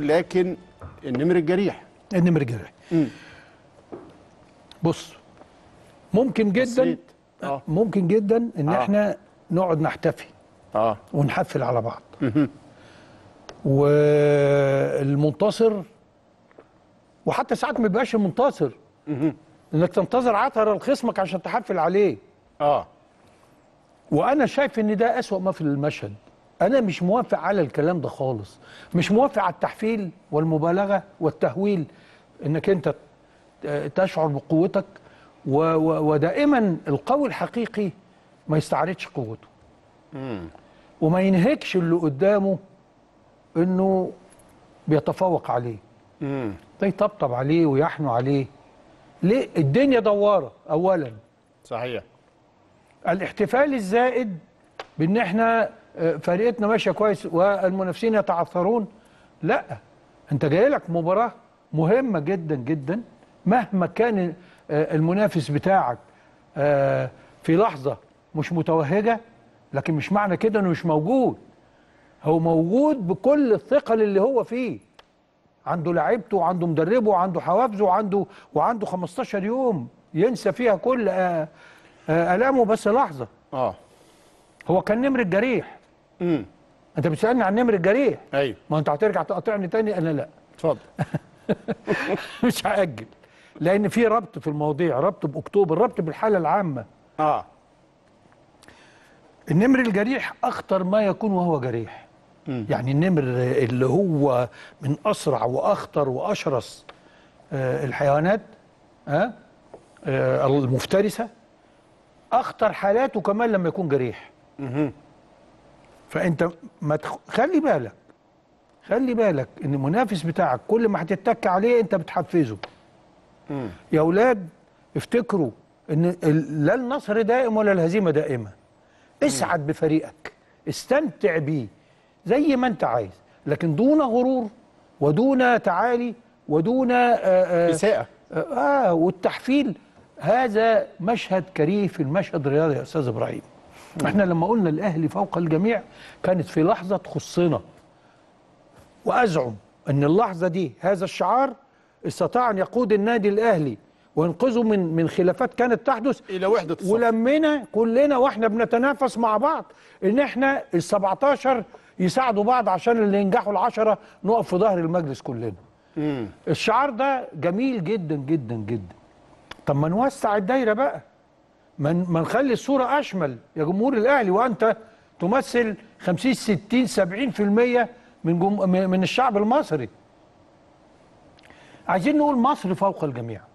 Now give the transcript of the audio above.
لكن النمر الجريح النمر الجريح بص ممكن جدا آه،, آه. ممكن جدا ان آه. احنا نقعد نحتفي اه ونحفل على بعض والمنتصر وحتى ساعات ما بيبقاش المنتصر انك تنتظر عطر لخصمك عشان تحفل عليه اه وانا شايف ان ده اسوأ ما في المشهد انا مش موافق على الكلام ده خالص مش موافق على التحفيل والمبالغه والتهويل انك انت آه، تشعر بقوتك ودائما القوي الحقيقي ما يستعرضش قوته امم وما ينهكش اللي قدامه انه بيتفوق عليه امم يطبطب عليه ويحنو عليه ليه الدنيا دواره اولا صحيح الاحتفال الزائد بان احنا فرقتنا ماشيه كويس والمنافسين يتعثرون لا انت جاي لك مباراه مهمه جدا جدا مهما كان المنافس بتاعك آه، في لحظه مش متوهجه لكن مش معنى كده انه مش موجود هو موجود بكل الثقل اللي هو فيه عنده لعيبته وعنده مدربه وعنده حوافزه وعنده وعنده 15 يوم ينسى فيها كل آه، آه، الامه بس لحظه اه هو كان نمر الجريح امم انت بتسالني عن نمر الجريح ايوه ما انت هترجع تقاطعني تاني انا لا اتفضل مش هاجل لان في ربط في المواضيع ربط باكتوبر ربط بالحاله العامه اه النمر الجريح اخطر ما يكون وهو جريح مم. يعني النمر اللي هو من اسرع واخطر واشرس آه، الحيوانات ها آه، آه، المفترسه اخطر حالاته كمان لما يكون جريح فانت ما تخ... خلي بالك خلي بالك ان المنافس بتاعك كل ما هتتك عليه انت بتحفزه مم. يا اولاد افتكروا ان لا النصر دائم ولا الهزيمه دائمه اسعد بفريقك استمتع بيه زي ما انت عايز لكن دون غرور ودون تعالي ودون آه، آه، إساءة آه،, آه والتحفيل هذا مشهد كريه في المشهد الرياضي يا أستاذ إبراهيم نعم. احنا لما قلنا الاهلي فوق الجميع كانت في لحظه تخصنا وازعم ان اللحظه دي هذا الشعار استطاع ان يقود النادي الاهلي وينقذه من من خلافات كانت تحدث الى وحده الصف. ولمنا كلنا واحنا بنتنافس مع بعض ان احنا ال 17 يساعدوا بعض عشان اللي ينجحوا ال10 نقف في ظهر المجلس كلنا مم. الشعار ده جميل جدا جدا جدا طب ما نوسع الدايره بقى من ما نخلي الصورة أشمل يا جمهور الأهلي وأنت تمثل 50 60 70% من جم... من الشعب المصري عايزين نقول مصر فوق الجميع